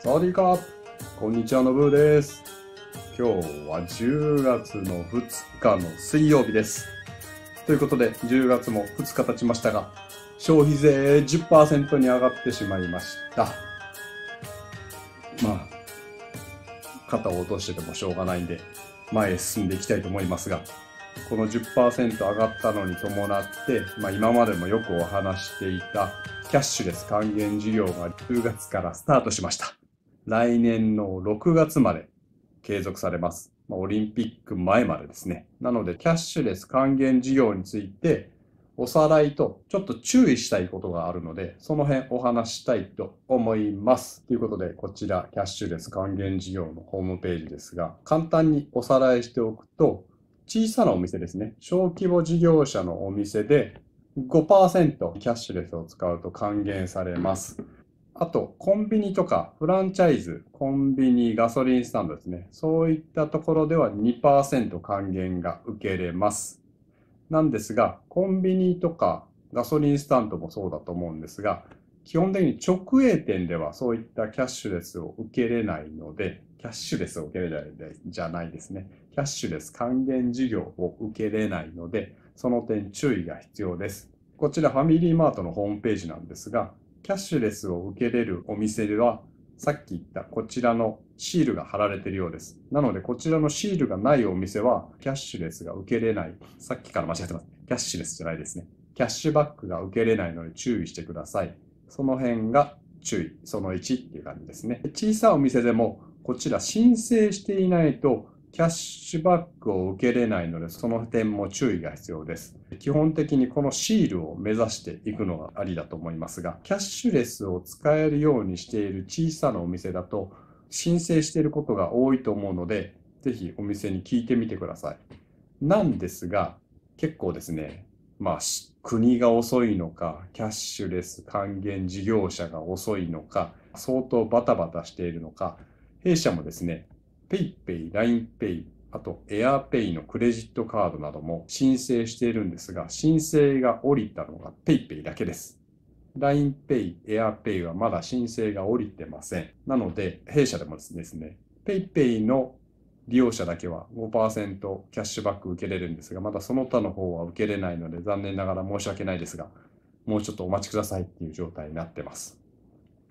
サワディーカーこんにちは、のぶーです。今日は10月の2日の水曜日です。ということで、10月も2日経ちましたが、消費税10%に上がってしまいました。まあ、肩を落としててもしょうがないんで、前へ進んでいきたいと思いますが、この10%上がったのに伴って、まあ、今までもよくお話していたキャッシュレス還元事業が10月からスタートしました。来年の6月まで継続されます。オリンピック前までですね。なので、キャッシュレス還元事業について、おさらいとちょっと注意したいことがあるので、その辺お話したいと思います。ということで、こちら、キャッシュレス還元事業のホームページですが、簡単におさらいしておくと、小さなお店ですね、小規模事業者のお店で5%キャッシュレスを使うと還元されます。あと、コンビニとか、フランチャイズ、コンビニ、ガソリンスタンドですね。そういったところでは2%還元が受けれます。なんですが、コンビニとかガソリンスタンドもそうだと思うんですが、基本的に直営店ではそういったキャッシュレスを受けれないので、キャッシュレスを受けれないじゃないですね。キャッシュレス還元事業を受けれないので、その点注意が必要です。こちらファミリーマートのホームページなんですが、キャッシュレスを受けれるお店では、さっき言ったこちらのシールが貼られているようです。なので、こちらのシールがないお店は、キャッシュレスが受けれない。さっきから間違ってます。キャッシュレスじゃないですね。キャッシュバックが受けれないので注意してください。その辺が注意、その1っていう感じですね。小さいお店でも、こちら申請していないとキャッシュバックを受けれないので、その点も注意が必要です。基本的にこのシールを目指していくのがありだと思いますが、キャッシュレスを使えるようにしている小さなお店だと、申請していることが多いと思うので、ぜひお店に聞いてみてください。なんですが、結構ですね、まあ、国が遅いのか、キャッシュレス還元事業者が遅いのか、相当バタバタしているのか、弊社もですね、PayPay、LINEPay、あと AirPay のクレジットカードなども申請しているんですが、申請が降りたのが PayPay だけです。LINEPay、AirPay はまだ申請が降りてません。なので、弊社でもですね、PayPay の利用者だけは5%キャッシュバック受けれるんですが、まだその他の方は受けれないので、残念ながら申し訳ないですが、もうちょっとお待ちくださいっていう状態になってます。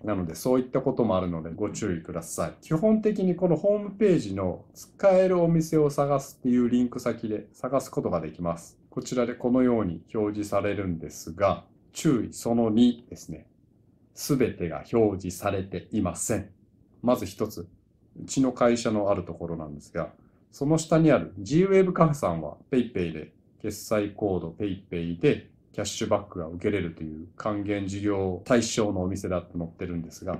なので、そういったこともあるのでご注意ください。基本的にこのホームページの使えるお店を探すっていうリンク先で探すことができます。こちらでこのように表示されるんですが、注意その2ですね。すべてが表示されていません。まず一つ、うちの会社のあるところなんですが、その下にある g w e b カフェさんは PayPay で決済コード PayPay でキャッシュバックが受けれるという還元事業対象のお店だと載ってるんですが、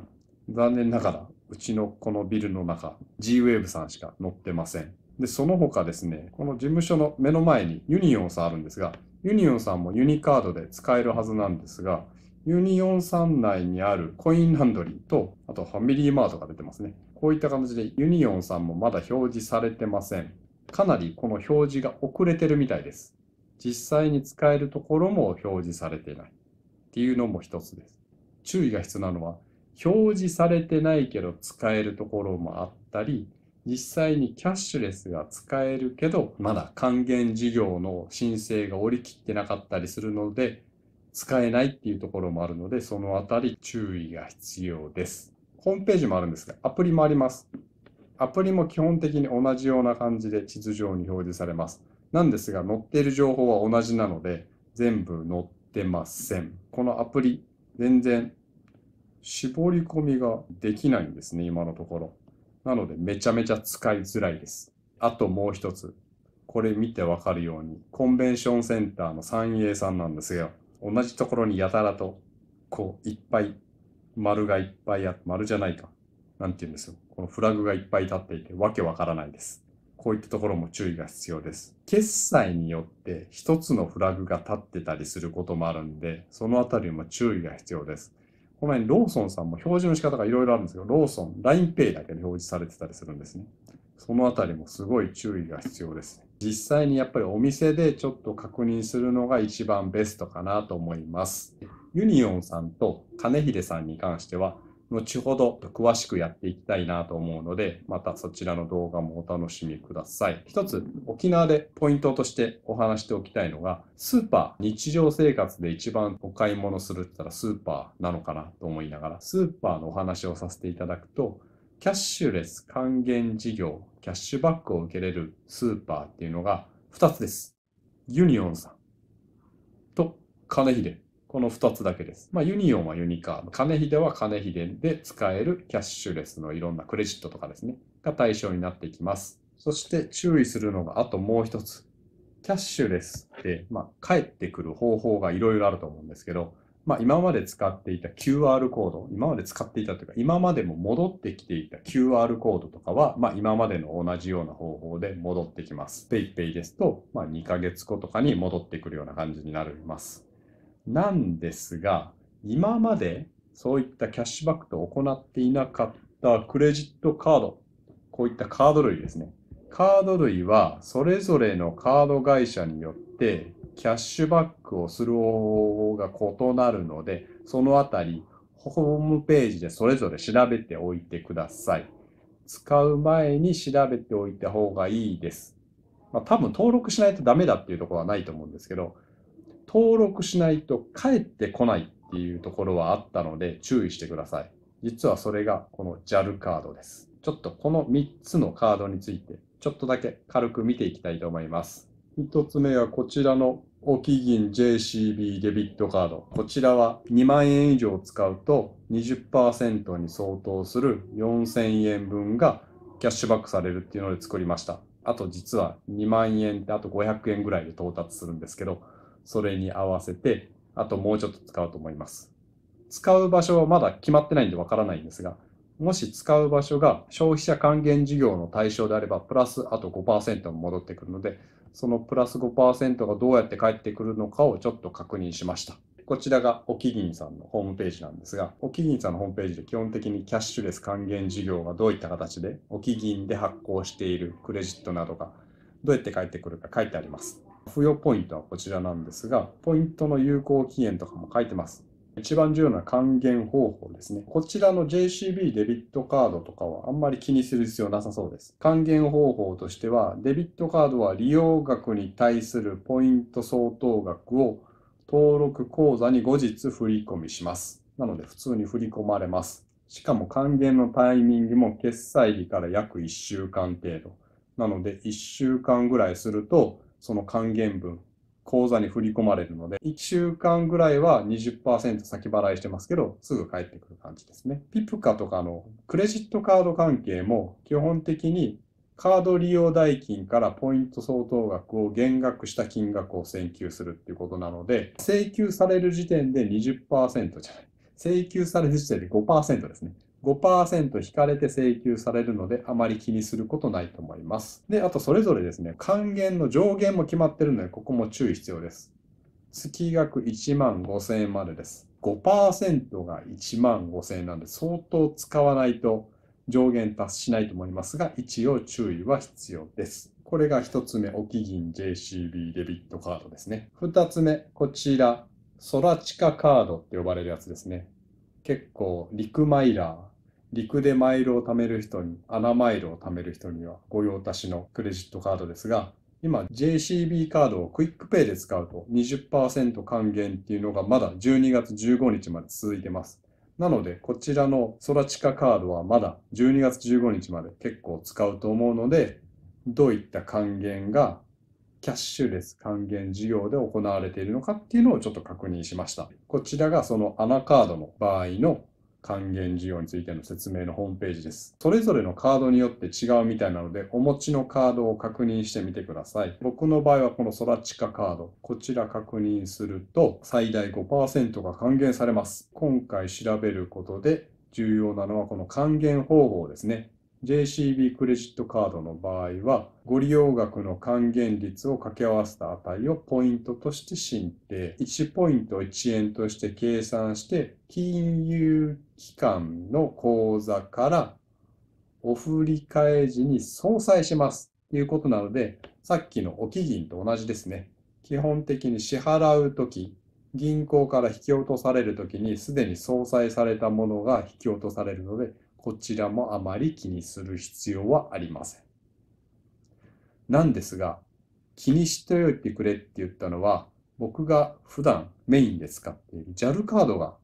残念ながら、うちのこのビルの中、G-Wave さんしか載ってません。で、その他ですね、この事務所の目の前にユニオンさんあるんですが、ユニオンさんもユニカードで使えるはずなんですが、ユニオンさん内にあるコインランドリーと、あとファミリーマートが出てますね。こういった形でユニオンさんもまだ表示されてません。かなりこの表示が遅れてるみたいです。実際に使えるところも表示されてないっていうのも一つです。注意が必要なのは表示されてないけど使えるところもあったり実際にキャッシュレスが使えるけどまだ還元事業の申請が折り切ってなかったりするので使えないっていうところもあるのでそのあたり注意が必要です。ホームページもあるんですがアプリもあります。アプリも基本的に同じような感じで地図上に表示されます。なんですが、載っている情報は同じなので、全部載ってません。このアプリ、全然絞り込みができないんですね、今のところ。なので、めちゃめちゃ使いづらいです。あともう一つ。これ見てわかるように、コンベンションセンターの三栄さんなんですが、同じところにやたらと、こう、いっぱい、丸がいっぱいあって、丸じゃないか。なんて言うんですよ。このフラグがいっぱい立っていて、わけわからないです。こういったところも注意が必要です。決済によって一つのフラグが立ってたりすることもあるんで、そのあたりも注意が必要です。このようにローソンさんも表示の仕方がいろいろあるんですけど、ローソン、LINEPay だけで表示されてたりするんですね。そのあたりもすごい注意が必要です実際にやっぱりお店でちょっと確認するのが一番ベストかなと思います。ユニオンさんと金秀さんに関しては、後ほど詳しくやっていきたいなと思うので、またそちらの動画もお楽しみください。一つ、沖縄でポイントとしてお話しておきたいのが、スーパー、日常生活で一番お買い物するって言ったらスーパーなのかなと思いながら、スーパーのお話をさせていただくと、キャッシュレス還元事業、キャッシュバックを受けれるスーパーっていうのが2つです。ユニオンさんと金秀この2つだけです。まあ、ユニオンはユニカード、金秀は金秀で使えるキャッシュレスのいろんなクレジットとかですね、が対象になっていきます。そして注意するのが、あともう一つ。キャッシュレスって、まあ、ってくる方法がいろいろあると思うんですけど、まあ、今まで使っていた QR コード、今まで使っていたというか、今までも戻ってきていた QR コードとかは、まあ、今までの同じような方法で戻ってきます。PayPay ですと、まあ、2ヶ月後とかに戻ってくるような感じになります。なんですが、今までそういったキャッシュバックと行っていなかったクレジットカード、こういったカード類ですね。カード類はそれぞれのカード会社によってキャッシュバックをする方法が異なるので、そのあたりホームページでそれぞれ調べておいてください。使う前に調べておいた方がいいです。まあ、多分登録しないとダメだっていうところはないと思うんですけど、登録しないと返ってこないっていうところはあったので注意してください。実はそれがこの JAL カードです。ちょっとこの3つのカードについてちょっとだけ軽く見ていきたいと思います。1つ目はこちらのおき銀 JCB デビットカード。こちらは2万円以上使うと20%に相当する4000円分がキャッシュバックされるっていうので作りました。あと実は2万円ってあと500円ぐらいで到達するんですけど、それに合わせて、あともうちょっと使うと思います。使う場所はまだ決まってないんでわからないんですが、もし使う場所が消費者還元事業の対象であれば、プラスあと5%も戻ってくるので、そのプラス5%がどうやって返ってくるのかをちょっと確認しました。こちらがおきぎんさんのホームページなんですが、おきぎんさんのホームページで基本的にキャッシュレス還元事業がどういった形で、おきぎんで発行しているクレジットなどがどうやって返ってくるか書いてあります。付与ポイントはこちらなんですが、ポイントの有効期限とかも書いてます。一番重要な還元方法ですね。こちらの JCB デビットカードとかはあんまり気にする必要なさそうです。還元方法としては、デビットカードは利用額に対するポイント相当額を登録口座に後日振り込みします。なので普通に振り込まれます。しかも還元のタイミングも決済日から約1週間程度。なので1週間ぐらいするとその還元分、口座に振り込まれるので、1週間ぐらいは20%先払いしてますけど、すぐ返ってくる感じですね。ピプカとかのクレジットカード関係も基本的にカード利用代金からポイント相当額を減額した金額を請求するっていうことなので、請求される時点で20%じゃない。請求される時点で5%ですね。5%引かれて請求されるので、あまり気にすることないと思います。で、あとそれぞれですね、還元の上限も決まってるので、ここも注意必要です。月額1万5000円までです。5%が1万5000円なんで、相当使わないと上限達しないと思いますが、一応注意は必要です。これが一つ目、おき銀 JCB デビットカードですね。二つ目、こちら、ソラチカカードって呼ばれるやつですね。結構陸マイラー、陸でマイルを貯める人に、穴マイルを貯める人には御用達のクレジットカードですが、今 JCB カードをクイックペイで使うと20%還元っていうのがまだ12月15日まで続いてます。なので、こちらの空地下カードはまだ12月15日まで結構使うと思うので、どういった還元がキャッシュレス還元事業で行われているのかっていうのをちょっと確認しました。こちらがそのアナカードの場合の還元事業についての説明のホームページです。それぞれのカードによって違うみたいなので、お持ちのカードを確認してみてください。僕の場合はこのソラチカカード、こちら確認すると最大5%が還元されます。今回調べることで重要なのはこの還元方法ですね。JCB クレジットカードの場合は、ご利用額の還元率を掛け合わせた値をポイントとして申請、1ポイント1円として計算して、金融機関の口座からお振り替え時に相殺しますということなので、さっきのおき銀と同じですね。基本的に支払うとき、銀行から引き落とされるときにすでに相殺されたものが引き落とされるので、こちらもあまり気にする必要はありません。なんですが、気にしておいてくれって言ったのは、僕が普段メインで使っている JAL カードが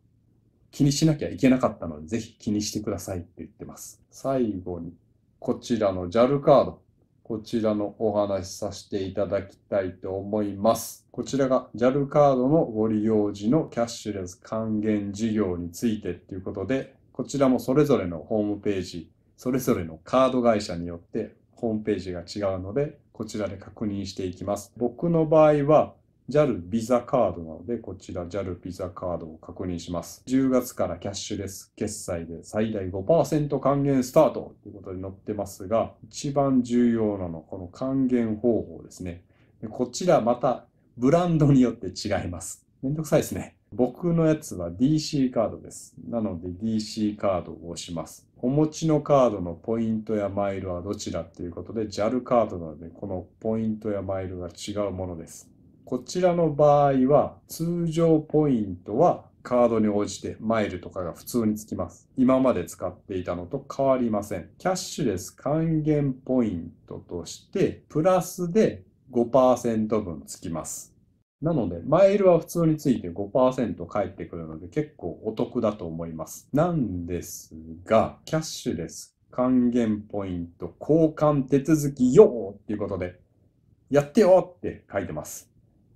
気にしなきゃいけなかったので、ぜひ気にしてくださいって言ってます。最後に、こちらの JAL カード、こちらのお話しさせていただきたいと思います。こちらが JAL カードのご利用時のキャッシュレス還元事業についてっていうことで、こちらもそれぞれのホームページ、それぞれのカード会社によってホームページが違うので、こちらで確認していきます。僕の場合は JAL ビザカードなので、こちら JAL ビザカードを確認します。10月からキャッシュレス決済で最大5%還元スタートということで載ってますが、一番重要なのはこの還元方法ですね。こちらまたブランドによって違います。めんどくさいですね。僕のやつは DC カードです。なので DC カードを押します。お持ちのカードのポイントやマイルはどちらっていうことで JAL カードなのでこのポイントやマイルが違うものです。こちらの場合は通常ポイントはカードに応じてマイルとかが普通につきます。今まで使っていたのと変わりません。キャッシュレス還元ポイントとしてプラスで5%分つきます。なので、マイルは普通について5%返ってくるので結構お得だと思います。なんですが、キャッシュレス還元ポイント交換手続きよっていうことで、やってよって書いてます。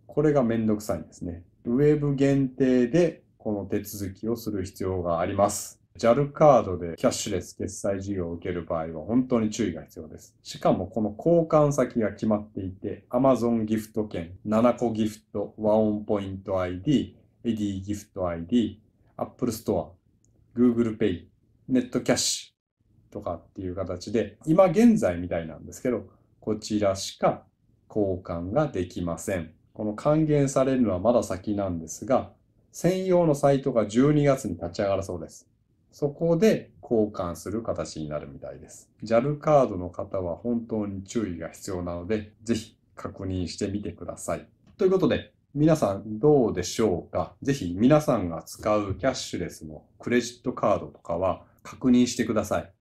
これがめんどくさいんですね。ウェブ限定でこの手続きをする必要があります。JAL カードでキャッシュレス決済事業を受ける場合は本当に注意が必要です。しかもこの交換先が決まっていて、Amazon ギフト券、7個ギフト、ワオンポイント ID、エディギフト ID、Apple Store、Google Pay、ネットキャッシュとかっていう形で、今現在みたいなんですけど、こちらしか交換ができません。この還元されるのはまだ先なんですが、専用のサイトが12月に立ち上がるそうです。そこで交換する形になるみたいです。JAL カードの方は本当に注意が必要なので、ぜひ確認してみてください。ということで、皆さんどうでしょうかぜひ皆さんが使うキャッシュレスのクレジットカードとかは確認してください。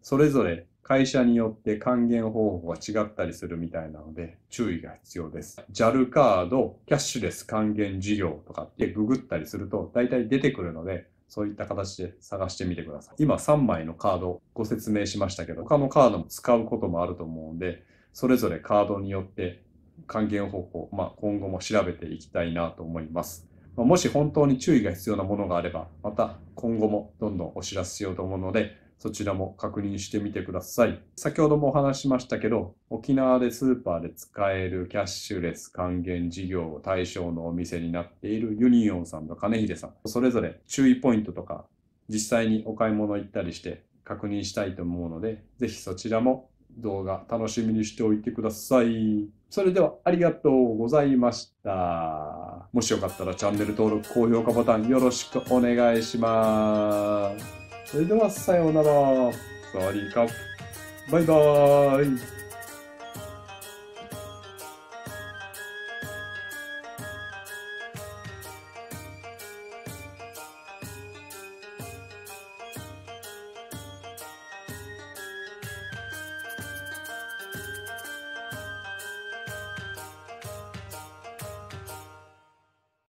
それぞれ会社によって還元方法が違ったりするみたいなので注意が必要です。JAL カード、キャッシュレス還元事業とかってググったりすると大体出てくるのでそういった形で探してみてください。今3枚のカードご説明しましたけど、他のカードも使うこともあると思うんで、それぞれカードによって還元方法、まあ、今後も調べていきたいなと思います。まもし本当に注意が必要なものがあれば、また今後もどんどんお知らせしようと思うので、そちらも確認してみてください。先ほどもお話しましたけど、沖縄でスーパーで使えるキャッシュレス還元事業を対象のお店になっているユニオンさんと金秀さん、それぞれ注意ポイントとか、実際にお買い物行ったりして確認したいと思うので、ぜひそちらも動画楽しみにしておいてください。それではありがとうございました。もしよかったらチャンネル登録、高評価ボタンよろしくお願いします。それではさようなら。サーカバイバーイ。